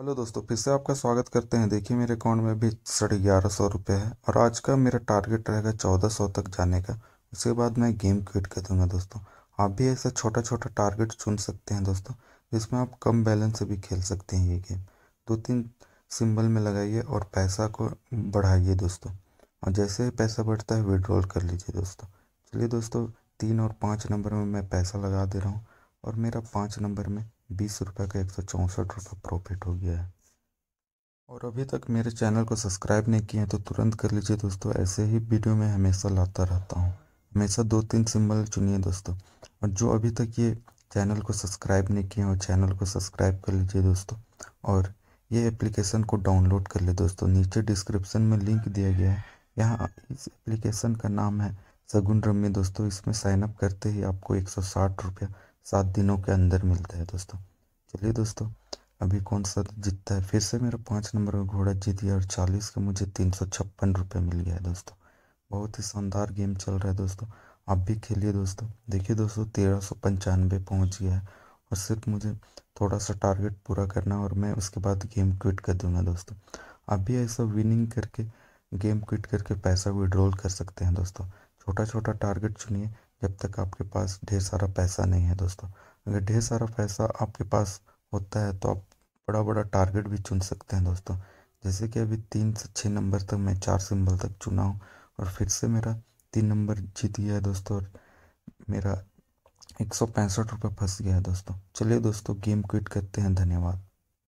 hello दोस्तों फिर से आपका स्वागत करते हैं देखिए मेरे अकाउंट में अभी साढ़े ग्यारह सौ रुपये है और आज का मेरा टारगेट रहेगा चौदह सौ तक जाने का उसके बाद मैं गेम क्विट कर दूंगा दोस्तों आप भी ऐसा छोटा छोटा टारगेट चुन सकते हैं दोस्तों जिसमें आप कम बैलेंस से भी खेल सकते हैं ये गेम दो तीन सिंबल में लगाइए और पैसा को बढ़ाइए दोस्तों और जैसे ही पैसा बढ़ता है विड्रॉल कर लीजिए दोस्तों चलिए दोस्तों तीन और पाँच नंबर में मैं पैसा लगा दे रहा हूँ और मेरा पाँच नंबर में बीस रुपये का एक सौ चौंसठ रुपये प्रॉफिट हो गया है और अभी तक मेरे चैनल को सब्सक्राइब नहीं किए हैं तो तुरंत कर लीजिए दोस्तों ऐसे ही वीडियो में हमेशा लाता रहता हूँ हमेशा दो तीन सिंबल चुनिए दोस्तों और जो अभी तक ये चैनल को सब्सक्राइब नहीं किए और चैनल को सब्सक्राइब कर लीजिए दोस्तों और ये एप्लीकेशन को डाउनलोड कर ले दोस्तों नीचे डिस्क्रिप्शन में लिंक दिया गया है यहाँ इस एप्लीकेशन का नाम है सगुन रम्य दोस्तों इसमें साइनअप करते ही आपको एक सौ साठ रुपया सात दिनों के अंदर मिलता है दोस्तों चलिए दोस्तों अभी कौन सा जीतता है फिर से मेरा पाँच नंबर का घोड़ा जीत गया और चालीस का मुझे तीन सौ छप्पन रुपये मिल गया है दोस्तों बहुत ही शानदार गेम चल रहा है दोस्तों आप भी खेलिए दोस्तों देखिए दोस्तों तेरह सौ पंचानवे पहुँच गया है और सिर्फ मुझे थोड़ा सा टारगेट पूरा करना और मैं उसके बाद गेम क्विट कर दूंगा दोस्तों आप भी ऐसा विनिंग करके गेम क्विट करके पैसा विड्रॉल कर सकते हैं दोस्तों छोटा छोटा टारगेट चुनिए जब तक आपके पास ढेर सारा पैसा नहीं है दोस्तों अगर ढेर सारा पैसा आपके पास होता है तो आप बड़ा बड़ा टारगेट भी चुन सकते हैं दोस्तों जैसे कि अभी तीन से छः नंबर तक मैं चार सिंबल तक चुना हूँ और फिर से मेरा तीन नंबर जीत गया है दोस्तों और मेरा एक सौ पैंसठ रुपये फंस गया है दोस्तों चलिए दोस्तों गेम क्विट करते हैं धन्यवाद